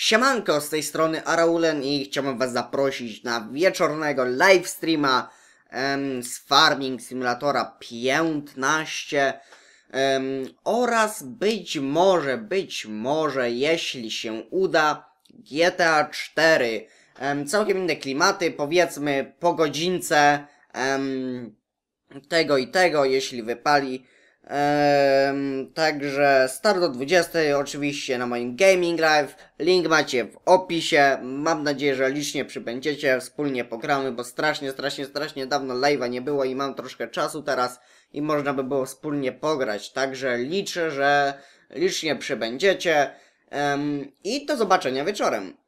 Siemanko, z tej strony Araulen i chciałbym Was zaprosić na wieczornego livestreama um, z Farming Simulatora 15 um, oraz być może, być może, jeśli się uda, GTA 4. Um, całkiem inne klimaty, powiedzmy po godzince um, tego i tego, jeśli wypali także start do 20 oczywiście na moim Gaming Live. Link macie w opisie. Mam nadzieję, że licznie przybędziecie, wspólnie pogramy, bo strasznie, strasznie, strasznie dawno live'a nie było i mam troszkę czasu teraz i można by było wspólnie pograć. Także liczę, że licznie przybędziecie. Ehm, I do zobaczenia wieczorem.